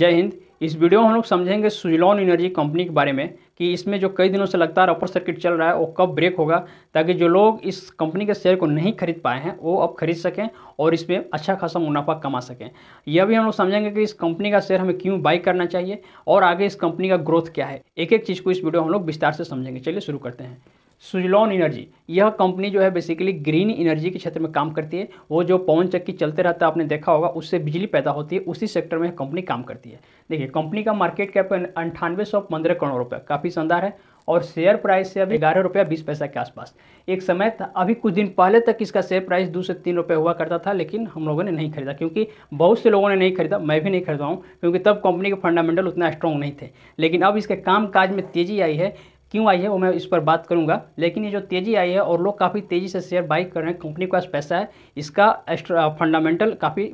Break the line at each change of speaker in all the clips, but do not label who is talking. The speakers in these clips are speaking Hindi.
जय हिंद इस वीडियो में हम लोग समझेंगे सुजलॉन एनर्जी कंपनी के बारे में कि इसमें जो कई दिनों से लगता है अपर सर्किट चल रहा है वो कब ब्रेक होगा ताकि जो लोग इस कंपनी के शेयर को नहीं खरीद पाए हैं वो अब खरीद सकें और इसमें अच्छा खासा मुनाफा कमा सकें यह भी हम लोग समझेंगे कि इस कंपनी का शेयर हमें क्यों बाई करना चाहिए और आगे इस कंपनी का ग्रोथ क्या है एक एक चीज़ को इस वीडियो हम लोग विस्तार से समझेंगे चलिए शुरू करते हैं सुजलॉन एनर्जी यह कंपनी जो है बेसिकली ग्रीन एनर्जी के क्षेत्र में काम करती है वो जो पवन चक्की चलते रहता है आपने देखा होगा उससे बिजली पैदा होती है उसी सेक्टर में कंपनी काम करती है देखिए कंपनी का मार्केट कैप अंठानवे सौ पंद्रह करोड़ रुपये काफ़ी शानदार है और शेयर प्राइस से अभी ग्यारह रुपया बीस पैसा के आसपास एक समय था अभी कुछ दिन पहले तक इसका शेयर प्राइस दो से तीन रुपये हुआ करता था लेकिन हम लोगों ने नहीं खरीदा क्योंकि बहुत से लोगों ने नहीं खरीदा मैं भी नहीं खरीदा हूँ क्योंकि तब कंपनी के फंडामेंटल उतना स्ट्रॉन्ग नहीं थे लेकिन अब इसके काम काज में तेज़ी आई है क्यों आई है वो मैं इस पर बात करूंगा लेकिन ये जो तेज़ी आई है और लोग काफ़ी तेज़ी से शेयर बाई कर रहे हैं कंपनी के पास पैसा है इसका एक्स्ट्रा फंडामेंटल काफ़ी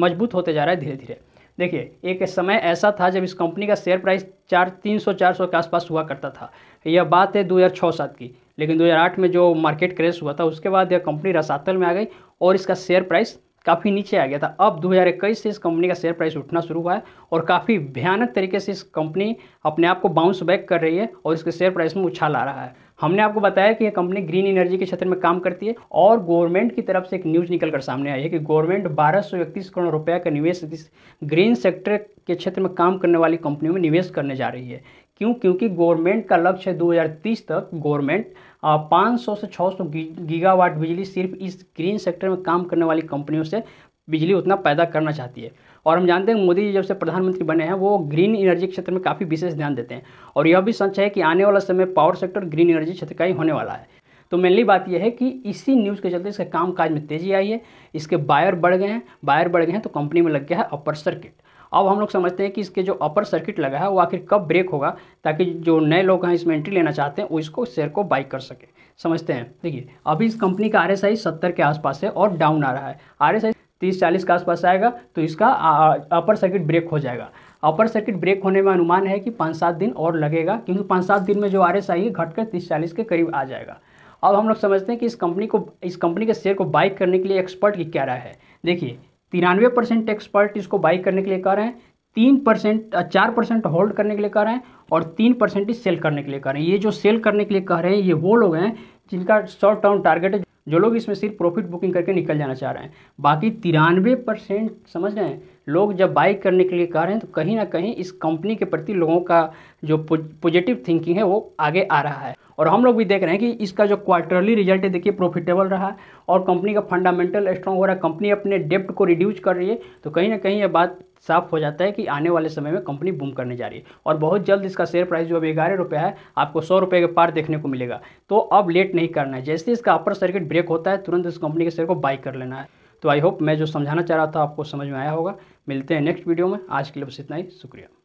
मजबूत होते जा रहा है धीरे धीरे देखिए एक समय ऐसा था जब इस कंपनी का शेयर प्राइस चार तीन सौ चार सौ के आसपास हुआ करता था यह बात है दो हज़ार छः सात की लेकिन दो हज़ार आठ में जो मार्केट क्रेश हुआ था उसके बाद यह कंपनी रसातल में आ गई और इसका शेयर प्राइस काफ़ी नीचे आ गया था अब 2021 से इस कंपनी का शेयर प्राइस उठना शुरू हुआ है और काफ़ी भयानक तरीके से इस कंपनी अपने आप को बाउंस बैक कर रही है और इसके शेयर प्राइस में उछाल आ रहा है हमने आपको बताया कि यह कंपनी ग्रीन एनर्जी के क्षेत्र में काम करती है और गवर्नमेंट की तरफ से एक न्यूज़ निकल कर सामने आई है कि गवर्नमेंट बारह करोड़ रुपये का निवेश ग्रीन सेक्टर के क्षेत्र में काम करने वाली कंपनियों में निवेश करने जा रही है क्यों क्योंकि गवर्नमेंट का लक्ष्य है 2030 तक गवर्नमेंट 500 से 600 गीगावाट बिजली सिर्फ इस ग्रीन सेक्टर में काम करने वाली कंपनियों से बिजली उतना पैदा करना चाहती है और हम जानते हैं मोदी जी जब से प्रधानमंत्री बने हैं वो ग्रीन एनर्जी क्षेत्र में काफ़ी विशेष ध्यान देते हैं और यह भी सच है कि आने वाला समय पावर सेक्टर ग्रीन एनर्जी क्षेत्र का ही होने वाला है तो मेनली बात यह है कि इसी न्यूज़ के चलते इसके कामकाज में तेज़ी आई है इसके बायर बढ़ गए हैं बायर बढ़ गए हैं तो कंपनी में लग गया है अपर सर्किट अब हम लोग समझते हैं कि इसके जो अपर सर्किट लगा है वो आखिर कब ब्रेक होगा ताकि जो नए लोग हैं इसमें एंट्री लेना चाहते हैं वो इसको शेयर को बाई कर सके समझते हैं देखिए अभी इस कंपनी का आर एस आई सत्तर के आसपास है और डाउन आ रहा है आर एस आई तीस चालीस के आसपास आएगा तो इसका अपर सर्किट ब्रेक हो जाएगा अपर सर्किट ब्रेक होने में अनुमान है कि पाँच सात दिन और लगेगा क्योंकि पाँच सात दिन में जो आर एस आई है घटकर तीस चालीस के करीब आ जाएगा अब हम लोग समझते हैं कि इस कंपनी को इस कंपनी के शेयर को बाइक करने के लिए एक्सपर्ट की क्या राय है देखिए तिरानवे परसेंट एक्सपर्ट इसको बाई करने के लिए कर रहे हैं तीन परसेंट चार परसेंट होल्ड करने के लिए कर रहे हैं और तीन परसेंट सेल करने के लिए कर रहे हैं ये जो सेल करने के लिए कह रहे हैं ये वो लोग हैं जिनका शॉर्ट टर्म टारगेट है जो लोग इसमें सिर्फ प्रॉफिट बुकिंग करके निकल जाना चाह रहे हैं बाकी तिरानवे परसेंट समझ रहे हैं लोग जब बाइक करने के लिए कह रहे हैं तो कहीं ना कहीं इस कंपनी के प्रति लोगों का जो पॉजिटिव थिंकिंग है वो आगे आ रहा है और हम लोग भी देख रहे हैं कि इसका जो क्वार्टरली रिजल्ट है देखिए प्रॉफिटेबल रहा और कंपनी का फंडामेंटल स्ट्रॉन्ग हो रहा है कंपनी अपने डेप्ट को रिड्यूस कर रही है तो कहीं ना कहीं ये बात साफ हो जाता है कि आने वाले समय में कंपनी बूम करने जा रही है और बहुत जल्द इसका शेयर प्राइस जो अभी ग्यारह रुपये है आपको सौ रुपये के पार देखने को मिलेगा तो अब लेट नहीं करना है जैसे इसका अपर सर्किट ब्रेक होता है तुरंत इस कंपनी के शेयर को बाई कर लेना है तो आई होप मैं जो समझाना चाह रहा था आपको समझ में आया होगा मिलते हैं नेक्स्ट वीडियो में आज के लिए बस इतना ही शुक्रिया